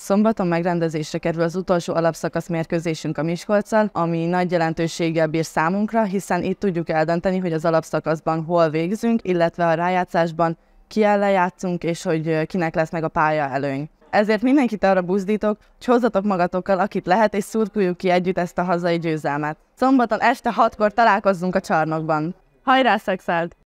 Szombaton megrendezésre kerül az utolsó alapszakasz mérkőzésünk a Miskolccal, ami nagy jelentőséggel bír számunkra, hiszen itt tudjuk eldönteni, hogy az alapszakaszban hol végzünk, illetve a rájátszásban ki ellen játszunk, és hogy kinek lesz meg a pálya előny. Ezért mindenkit arra buzdítok, hogy hozzatok magatokkal, akit lehet, és szurkuljuk ki együtt ezt a hazai győzelmet. Szombaton este hatkor találkozzunk a csarnokban. Hajrá, Szexeld!